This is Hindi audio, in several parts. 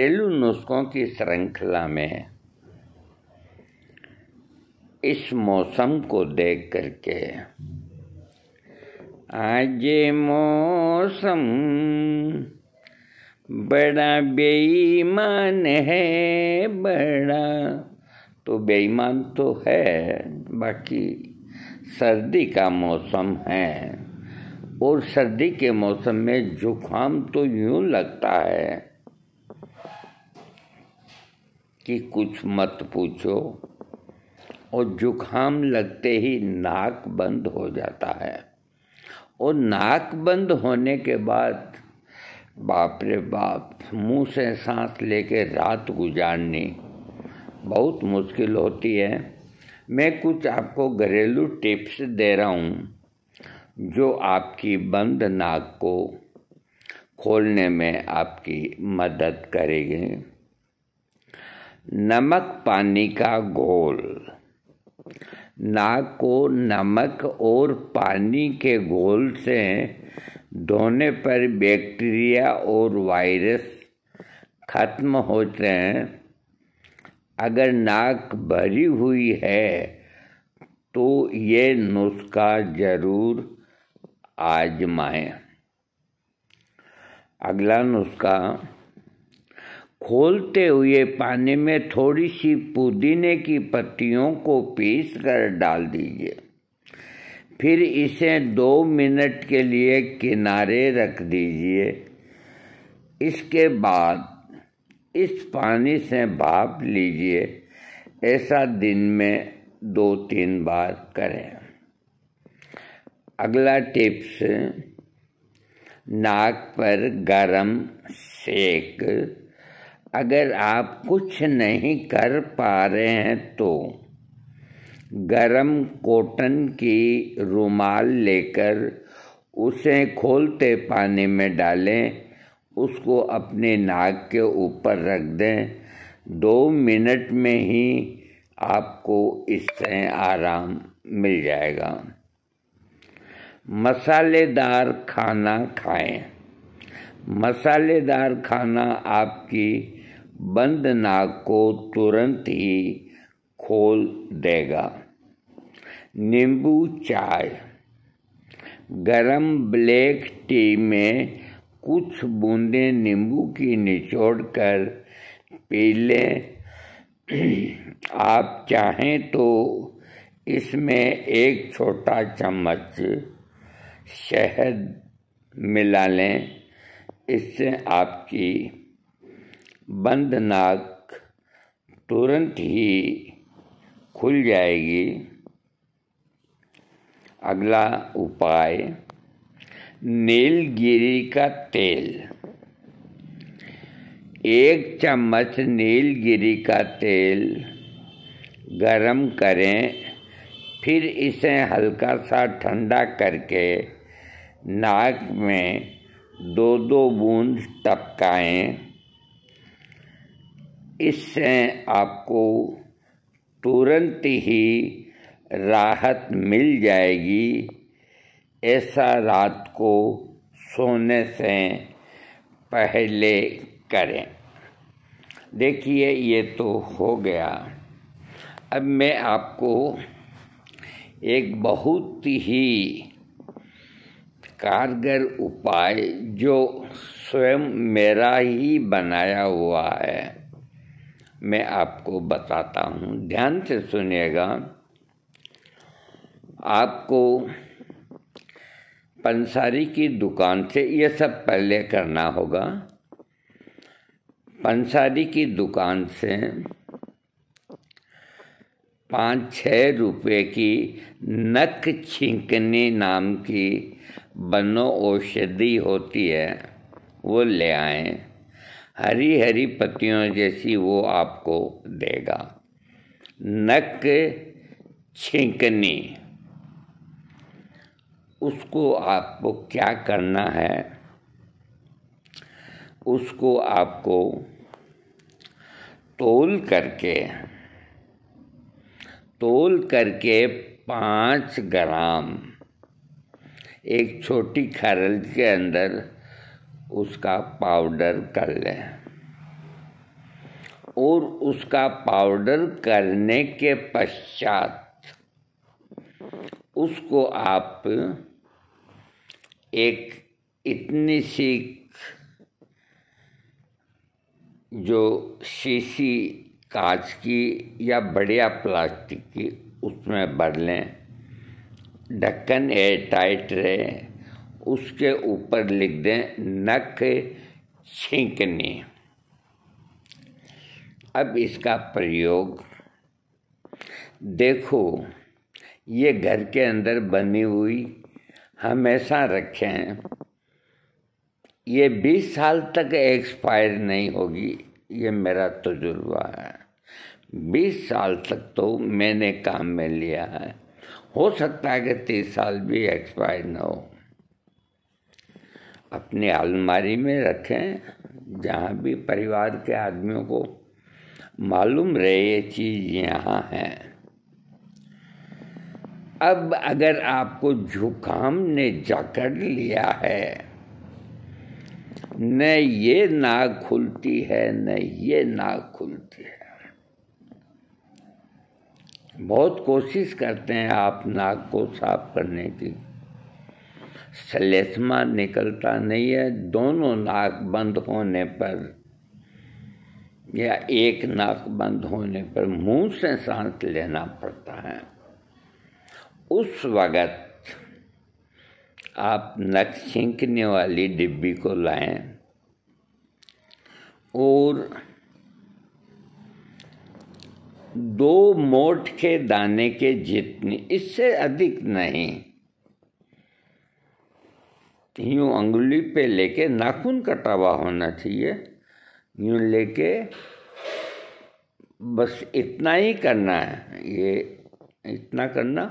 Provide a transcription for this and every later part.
घरेलू नुस्खों की श्रृंखला में इस मौसम को देख करके आज मौसम बड़ा बेईमान है बड़ा तो बेईमान तो है बाकी सर्दी का मौसम है और सर्दी के मौसम में जुकाम तो यूं लगता है कि कुछ मत पूछो और जुखाम लगते ही नाक बंद हो जाता है और नाक बंद होने के बाद बाप रे बाप मुंह से सांस लेके रात गुजारनी बहुत मुश्किल होती है मैं कुछ आपको घरेलू टिप्स दे रहा हूँ जो आपकी बंद नाक को खोलने में आपकी मदद करेगी नमक पानी का घोल नाक को नमक और पानी के घोल से धोने पर बैक्टीरिया और वायरस खत्म होते हैं अगर नाक भरी हुई है तो ये नुस्खा ज़रूर आजमाएं अगला नुस्खा खोलते हुए पानी में थोड़ी सी पुदीने की पत्तियों को पीस कर डाल दीजिए फिर इसे दो मिनट के लिए किनारे रख दीजिए इसके बाद इस पानी से भाप लीजिए ऐसा दिन में दो तीन बार करें अगला टिप्स नाक पर गरम सेक अगर आप कुछ नहीं कर पा रहे हैं तो गरम कॉटन की रुमाल लेकर उसे खोलते पानी में डालें उसको अपने नाक के ऊपर रख दें दो मिनट में ही आपको इससे आराम मिल जाएगा मसालेदार खाना खाएं मसालेदार खाना आपकी बंद नाक को तुरंत ही खोल देगा नींबू चाय गरम ब्लैक टी में कुछ बूंदें नींबू की निचोड़ कर पी लें आप चाहें तो इसमें एक छोटा चम्मच शहद मिला लें इससे आपकी बंद नाक तुरंत ही खुल जाएगी अगला उपाय नीलगिरी का तेल एक चम्मच नीलगिरी का तेल गरम करें फिर इसे हल्का सा ठंडा करके नाक में दो दो बूंद टपकाएं इससे आपको तुरंत ही राहत मिल जाएगी ऐसा रात को सोने से पहले करें देखिए ये तो हो गया अब मैं आपको एक बहुत ही कारगर उपाय जो स्वयं मेरा ही बनाया हुआ है मैं आपको बताता हूँ ध्यान से सुनिएगा आपको पंसारी की दुकान से ये सब पहले करना होगा पंसारी की दुकान से पाँच छ रुपये की नक छिंकनी नाम की बनो औषधि होती है वो ले आएँ हरी हरी पत्तियों जैसी वो आपको देगा नक छिंकनी उसको आपको क्या करना है उसको आपको तोल करके तोल करके पाँच ग्राम एक छोटी खरल के अंदर उसका पाउडर कर लें और उसका पाउडर करने के पश्चात उसको आप एक इतनी सी जो शीशी कांच की या बढ़िया प्लास्टिक की उसमें भर लें ढक्कन एयर टाइट रहे उसके ऊपर लिख दें नख छींकने अब इसका प्रयोग देखो ये घर के अंदर बनी हुई हमेशा रखें ये बीस साल तक एक्सपायर नहीं होगी ये मेरा तजुर्बा है बीस साल तक तो मैंने काम में लिया है हो सकता है कि तीस साल भी एक्सपायर ना हो अपने अलमारी में रखें जहाँ भी परिवार के आदमियों को मालूम रहे ये चीज़ यहाँ है अब अगर आपको जुकाम ने जकड़ लिया है न ये नाक खुलती है न ये नाक खुलती है बहुत कोशिश करते हैं आप नाक को साफ करने की सलेस्मा निकलता नहीं है दोनों नाक बंद होने पर या एक नाक बंद होने पर मुंह से सांस लेना पड़ता है उस वक़्त आप नक छिंकने वाली डिब्बी को लाएं और दो मोट के दाने के जितने इससे अधिक नहीं यूँ अंगुली पे लेके नाखून कटा हुआ होना चाहिए यूँ लेके बस इतना ही करना है ये इतना करना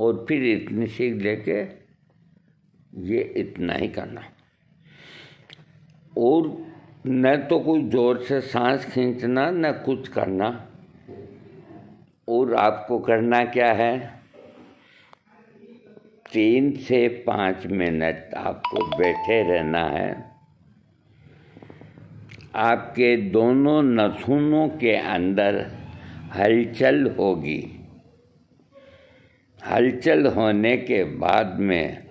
और फिर इतनी सीख लेके ये इतना ही करना और न तो कोई ज़ोर से सांस खींचना न कुछ करना और आपको करना क्या है तीन से पाँच मिनट आपको बैठे रहना है आपके दोनों नथुनों के अंदर हलचल होगी हलचल होने के बाद में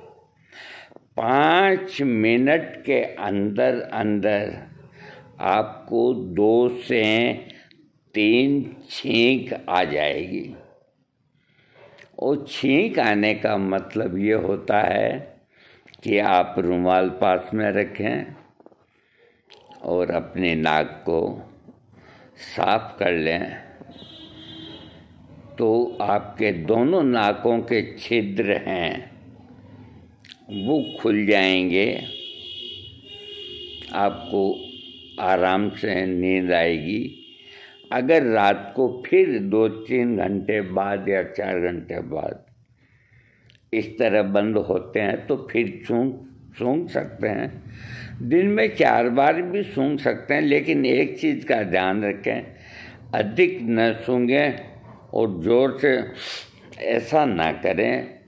पाँच मिनट के अंदर अंदर आपको दो से तीन छींक आ जाएगी और छींक आने का मतलब ये होता है कि आप रुमाल पास में रखें और अपने नाक को साफ कर लें तो आपके दोनों नाकों के छिद्र हैं वो खुल जाएंगे आपको आराम से नींद आएगी अगर रात को फिर दो तीन घंटे बाद या चार घंटे बाद इस तरह बंद होते हैं तो फिर सूंघ सूंघ सकते हैं दिन में चार बार भी सूंघ सकते हैं लेकिन एक चीज़ का ध्यान रखें अधिक न सूंघें और ज़ोर से ऐसा ना करें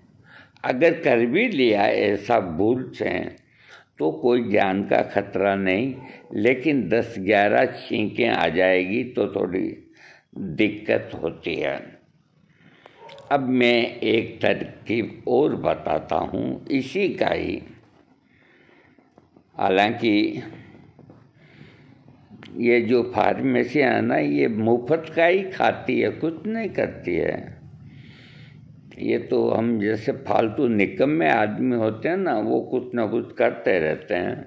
अगर कर भी लिया ऐसा भूल से तो कोई जान का खतरा नहीं लेकिन दस ग्यारह छींकें आ जाएगी तो थोड़ी दिक्कत होती है अब मैं एक तरकीब और बताता हूँ इसी का ही हालांकि ये जो फार्मेसी है ना ये मुफ्त का ही खाती है कुछ नहीं करती है ये तो हम जैसे फालतू निकम में आदमी होते हैं ना वो कुछ ना कुछ करते रहते हैं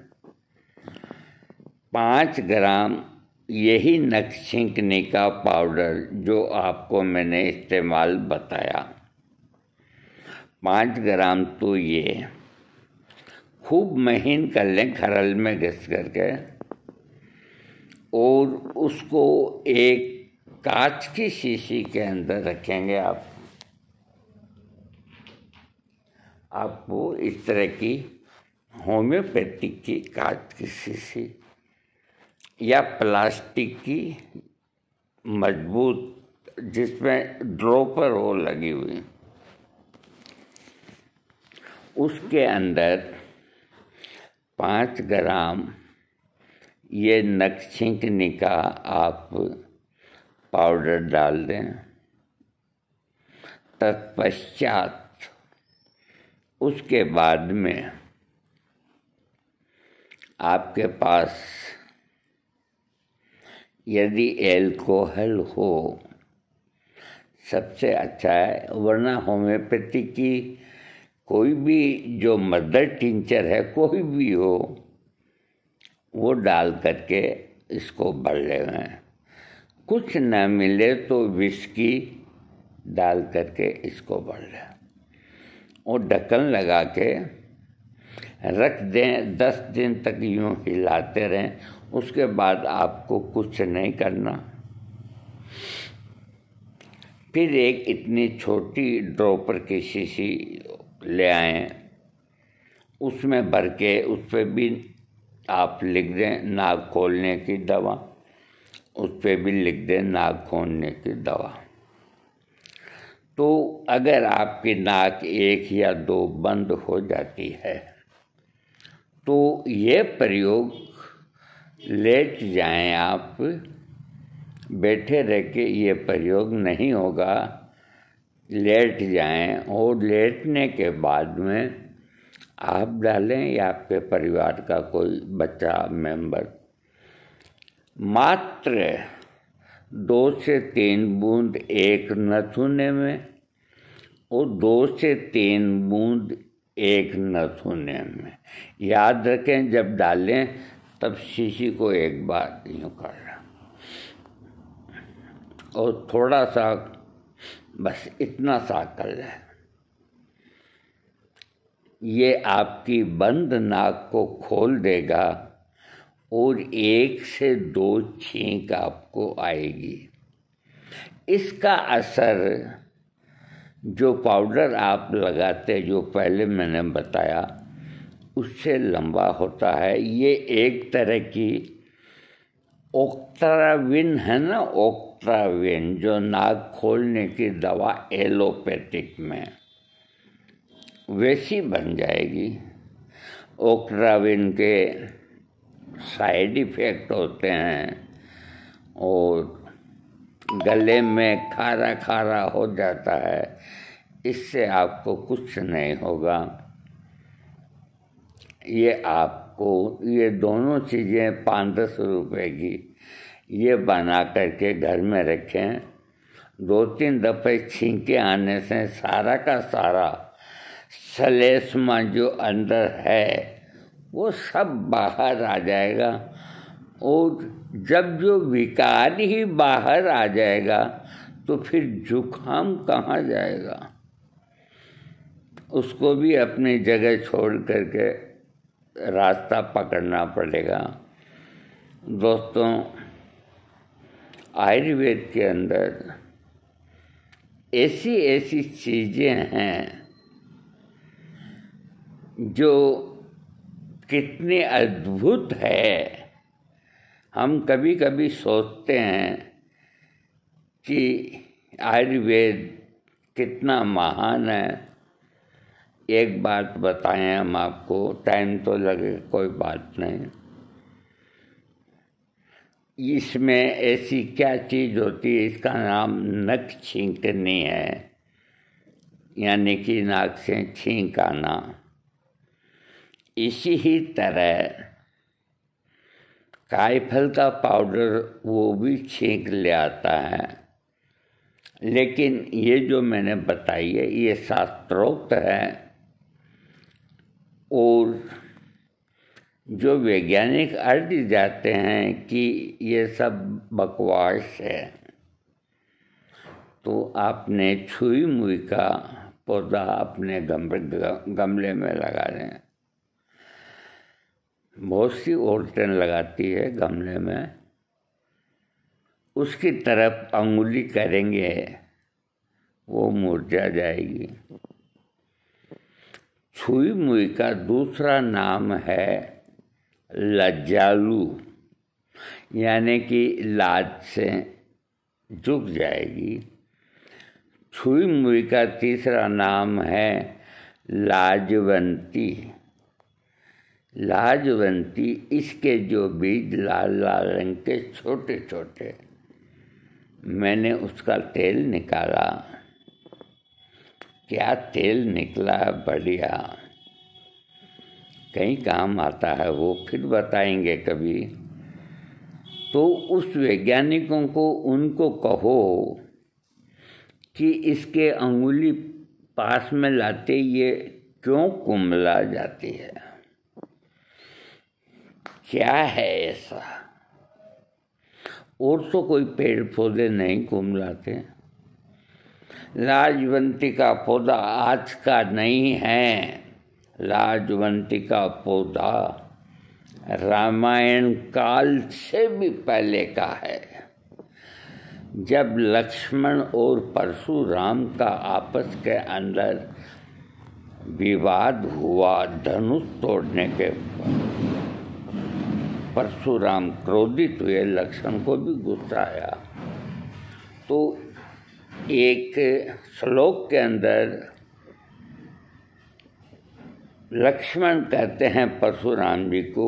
पाँच ग्राम यही नक छिंकने का पाउडर जो आपको मैंने इस्तेमाल बताया पाँच ग्राम तो ये खूब महीन कर लें खरल में घिस करके और उसको एक कांच की शीशी के अंदर रखेंगे आप आपको इस तरह की होम्योपैथिक की काट किसी से या प्लास्टिक की मजबूत जिसमें ड्रोपर हो लगी हुई उसके अंदर पाँच ग्राम ये नक्शिंकनी का आप पाउडर डाल दें तत्पश्चात उसके बाद में आपके पास यदि एल्कोहल हो सबसे अच्छा है वरना होम्योपैथी की कोई भी जो मदर टिंचर है कोई भी हो वो डाल करके इसको भर ले कुछ न मिले तो विस्की डाल करके इसको भर लें वो ढक्कन लगा के रख दें दस दिन तक यूँ हिलाते रहें उसके बाद आपको कुछ नहीं करना फिर एक इतनी छोटी ड्रॉपर की शीशी ले आए उसमें भर के उस पर भी आप लिख दें नाक खोलने की दवा उस पर भी लिख दें नाक खोलने की दवा तो अगर आपकी नाक एक या दो बंद हो जाती है तो ये प्रयोग लेट जाएं आप बैठे रह के ये प्रयोग नहीं होगा लेट जाएं और लेटने के बाद में आप डालें या आपके परिवार का कोई बच्चा मेंबर मात्र दो से तीन बूंद एक न छूने में और दो से तीन बूंद एक न छूने में याद रखें जब डालें तब शीशी को एक बार यूँ कर और थोड़ा सा बस इतना सा कर लें ये आपकी बंद नाक को खोल देगा और एक से दो छींक आपको आएगी इसका असर जो पाउडर आप लगाते जो पहले मैंने बताया उससे लंबा होता है ये एक तरह की ओक्ट्राविन है ना ओक्ट्राविन जो नाक खोलने की दवा एलोपैथिक में वैसी बन जाएगी ओक्ट्राविन के साइड इफ़ेक्ट होते हैं और गले में खारा खारा हो जाता है इससे आपको कुछ नहीं होगा ये आपको ये दोनों चीज़ें पाँच दस रुपये की ये बना करके घर में रखें दो तीन दफ़े छींके आने से सारा का सारा सलेसमा जो अंदर है वो सब बाहर आ जाएगा और जब जो विकार ही बाहर आ जाएगा तो फिर जुकाम कहाँ जाएगा उसको भी अपनी जगह छोड़ करके रास्ता पकड़ना पड़ेगा दोस्तों आयुर्वेद के अंदर ऐसी ऐसी चीज़ें हैं जो कितनी अद्भुत है हम कभी कभी सोचते हैं कि आयुर्वेद कितना महान है एक बात बताएं हम आपको टाइम तो लगे कोई बात नहीं इसमें ऐसी क्या चीज़ होती है इसका नाम नख छींकनी है यानी कि नाक से छींक आना इसी ही तरह कायफल का पाउडर वो भी छींक ले आता है लेकिन ये जो मैंने बताई है ये शास्त्रोक्त है और जो वैज्ञानिक अर्ज जाते हैं कि ये सब बकवास है तो आपने छुई मुई का पौधा अपने गमले में लगा लें बहुत सी औरतें लगाती है गमले में उसकी तरफ अंगुली करेंगे वो मुरझा जाएगी छुई मुई का दूसरा नाम है लज्जालू यानी कि लाज से झुक जाएगी छुई मुई का तीसरा नाम है लाजवंती लाजवंती इसके जो बीज लाल लाल रंग के छोटे छोटे मैंने उसका तेल निकाला क्या तेल निकला बढ़िया कहीं काम आता है वो फिर बताएंगे कभी तो उस वैज्ञानिकों को उनको कहो कि इसके अंगुली पास में लाते ये क्यों कुमला जाती है क्या है ऐसा और तो कोई पेड़ पौधे नहीं घूम लाते लाजवंती का पौधा आज का नहीं है लाजवंती का पौधा रामायण काल से भी पहले का है जब लक्ष्मण और परशुराम का आपस के अंदर विवाद हुआ धनुष तोड़ने के परशुराम क्रोधित हुए लक्ष्मण को भी गुस्सा आया तो एक श्लोक के अंदर लक्ष्मण कहते हैं परशुराम जी को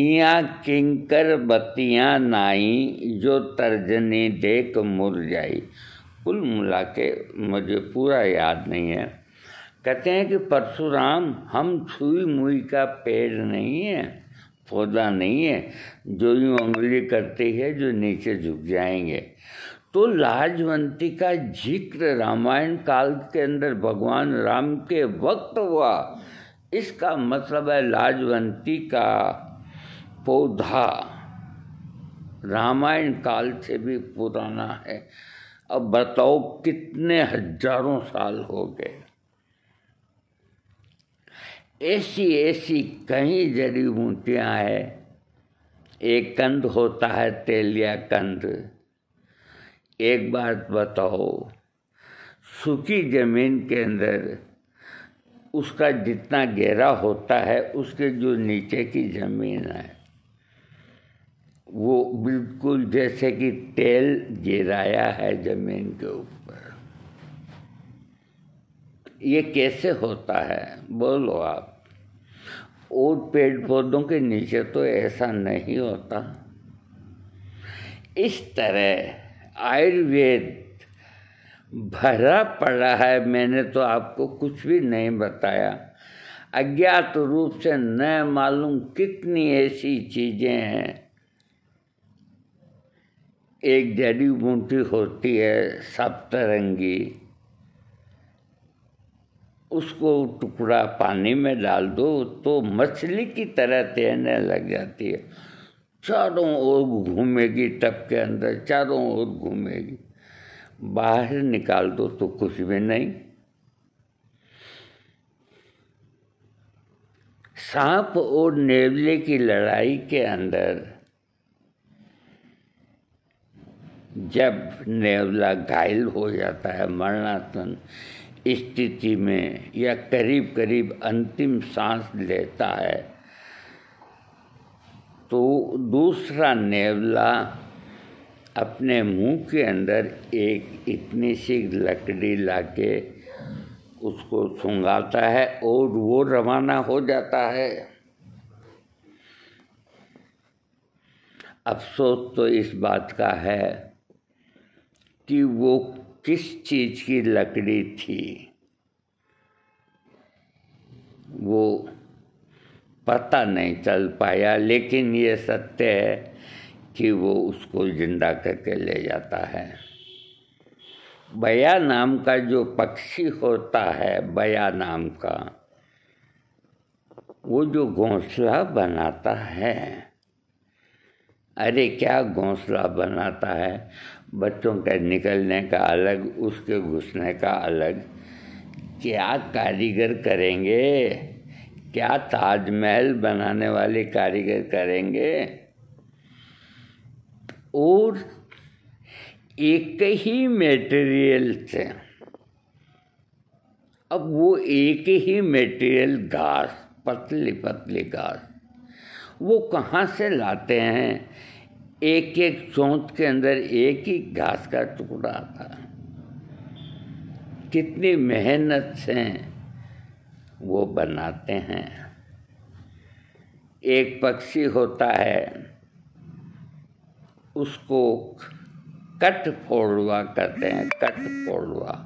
इया किंकर बतियाँ नाई जो तर्जनी देख मुर जाई कुल मिला के मुझे पूरा याद नहीं है कहते हैं कि परशुराम हम छुई मुई का पेड़ नहीं है पौधा नहीं है जो यूँ उंगली करती है जो नीचे झुक जाएंगे तो लाजवंती का जिक्र रामायण काल के अंदर भगवान राम के वक्त हुआ इसका मतलब है लाजवंती का पौधा रामायण काल से भी पुराना है अब बताओ कितने हजारों साल हो गए ऐसी ऐसी कई जड़ी बूटियाँ है एक कंद होता है तेलिया कंद एक बात बताओ सूखी जमीन के अंदर उसका जितना गहरा होता है उसके जो नीचे की ज़मीन है वो बिल्कुल जैसे कि तेल गिराया है ज़मीन के ऊपर ये कैसे होता है बोलो आप और पेड़ पौधों के नीचे तो ऐसा नहीं होता इस तरह आयुर्वेद भरा पड़ा है मैंने तो आपको कुछ भी नहीं बताया अज्ञात रूप से न मालूम कितनी ऐसी चीज़ें हैं एक जड़ी बूटी होती है सप्तरंगी उसको टुकड़ा पानी में डाल दो तो मछली की तरह तैरने लग जाती है चारों ओर घूमेगी टप के अंदर चारों ओर घूमेगी बाहर निकाल दो तो कुछ भी नहीं सांप और नेवले की लड़ाई के अंदर जब नेवला घायल हो जाता है मरणासन स्थिति में या करीब करीब अंतिम सांस लेता है तो दूसरा नेवला अपने मुंह के अंदर एक इतनी सी लकड़ी लाके उसको सूंघाता है और वो रवाना हो जाता है अफसोस तो इस बात का है कि वो किस चीज की लकड़ी थी वो पता नहीं चल पाया लेकिन ये सत्य है कि वो उसको जिंदा करके ले जाता है बया नाम का जो पक्षी होता है बया नाम का वो जो घोंसला बनाता है अरे क्या घोंसला बनाता है बच्चों का निकलने का अलग उसके घुसने का अलग क्या कारीगर करेंगे क्या ताजमहल बनाने वाले कारीगर करेंगे और एक ही मटेरियल से अब वो एक ही मटेरियल घास पतली पतली घास वो कहाँ से लाते हैं एक एक चौंत के अंदर एक ही घास का टुकड़ा था कितनी मेहनत से वो बनाते हैं एक पक्षी होता है उसको कट फोड़वा कहते हैं कट फोड़वा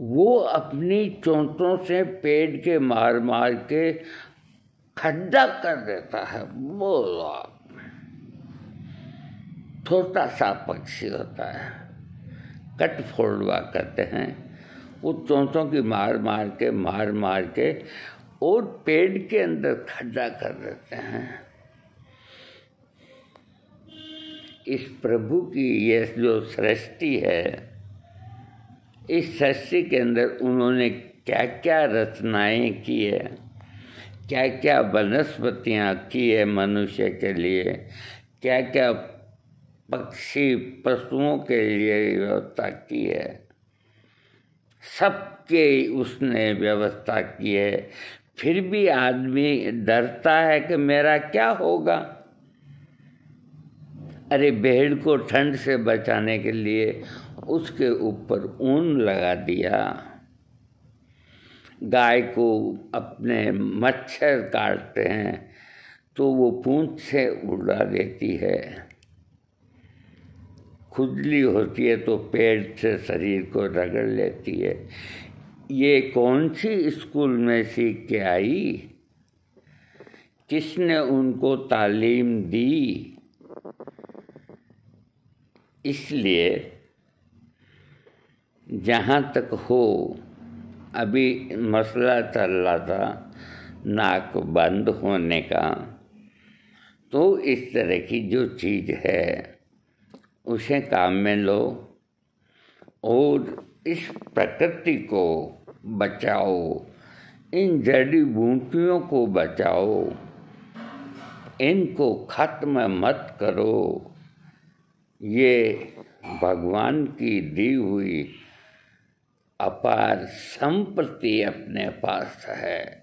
वो अपनी चोंटों से पेड़ के मार मार के खड्डा कर देता है बोला छोटा सा पक्षी होता है कट फोड़वा कहते हैं वो चौंतों की मार मार के मार मार के और पेड़ के अंदर खड्डा कर देते हैं इस प्रभु की ये जो सृष्टि है इस सृष्टि के अंदर उन्होंने क्या क्या रचनाएं की है क्या क्या वनस्पतियाँ की है मनुष्य के लिए क्या क्या पक्षी पशुओं के लिए व्यवस्था की है सबके उसने व्यवस्था की है फिर भी आदमी डरता है कि मेरा क्या होगा अरे भेड़ को ठंड से बचाने के लिए उसके ऊपर ऊन लगा दिया गाय को अपने मच्छर काटते हैं तो वो पूंछ से उड़ा देती है खुजली होती है तो पेट से शरीर को रगड़ लेती है ये कौन सी स्कूल में सीख के आई किसने उनको तालीम दी इसलिए जहाँ तक हो अभी मसला चल रहा था नाक बंद होने का तो इस तरह की जो चीज़ है उसे काम में लो और इस प्रकृति को बचाओ इन जड़ी बूटियों को बचाओ इनको खत्म मत करो ये भगवान की दी हुई अपार संपत्ति अपने पास है